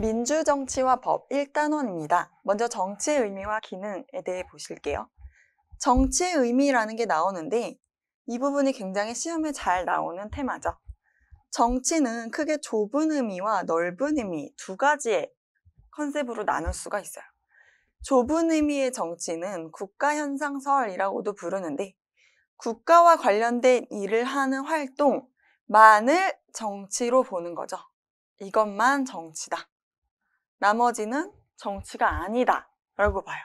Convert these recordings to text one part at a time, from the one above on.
민주정치와 법 1단원입니다. 먼저 정치의 의미와 기능에 대해 보실게요. 정치의 의미라는 게 나오는데 이 부분이 굉장히 시험에 잘 나오는 테마죠. 정치는 크게 좁은 의미와 넓은 의미 두 가지의 컨셉으로 나눌 수가 있어요. 좁은 의미의 정치는 국가현상설이라고도 부르는데 국가와 관련된 일을 하는 활동만을 정치로 보는 거죠. 이것만 정치다. 나머지는 정치가 아니다 라고 봐요.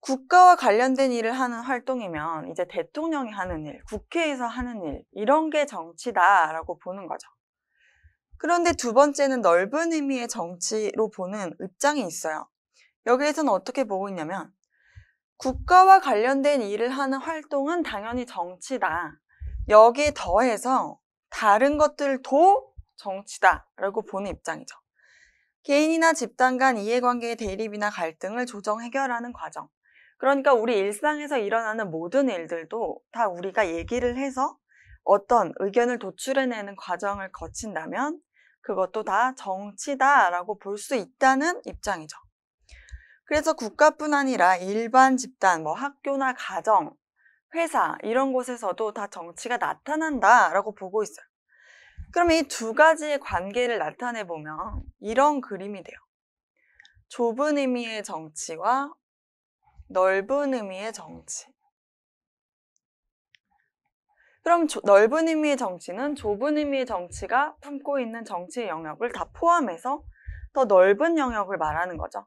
국가와 관련된 일을 하는 활동이면 이제 대통령이 하는 일, 국회에서 하는 일 이런 게 정치다라고 보는 거죠. 그런데 두 번째는 넓은 의미의 정치로 보는 입장이 있어요. 여기에서는 어떻게 보고 있냐면 국가와 관련된 일을 하는 활동은 당연히 정치다. 여기에 더해서 다른 것들도 정치다라고 보는 입장이죠. 개인이나 집단 간 이해관계의 대립이나 갈등을 조정 해결하는 과정. 그러니까 우리 일상에서 일어나는 모든 일들도 다 우리가 얘기를 해서 어떤 의견을 도출해내는 과정을 거친다면 그것도 다 정치다라고 볼 수 있다는 입장이죠. 그래서 국가뿐 아니라 일반 집단, 뭐 학교나 가정, 회사 이런 곳에서도 다 정치가 나타난다라고 보고 있어요. 그럼 이 두 가지의 관계를 나타내 보면 이런 그림이 돼요. 좁은 의미의 정치와 넓은 의미의 정치. 그럼 조, 넓은 의미의 정치는 좁은 의미의 정치가 품고 있는 정치의 영역을 다 포함해서 더 넓은 영역을 말하는 거죠.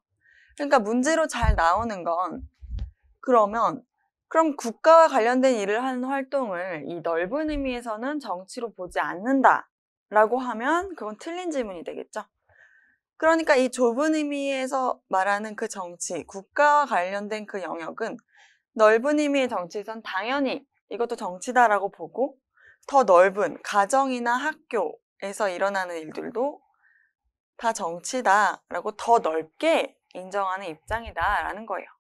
그러니까 문제로 잘 나오는 건 그러면 그럼 국가와 관련된 일을 하는 활동을 이 넓은 의미에서는 정치로 보지 않는다 라고 하면 그건 틀린 질문이 되겠죠. 그러니까 이 좁은 의미에서 말하는 그 정치, 국가와 관련된 그 영역은 넓은 의미의 정치에선 당연히 이것도 정치다라고 보고 더 넓은 가정이나 학교에서 일어나는 일들도 다 정치다라고 더 넓게 인정하는 입장이다라는 거예요.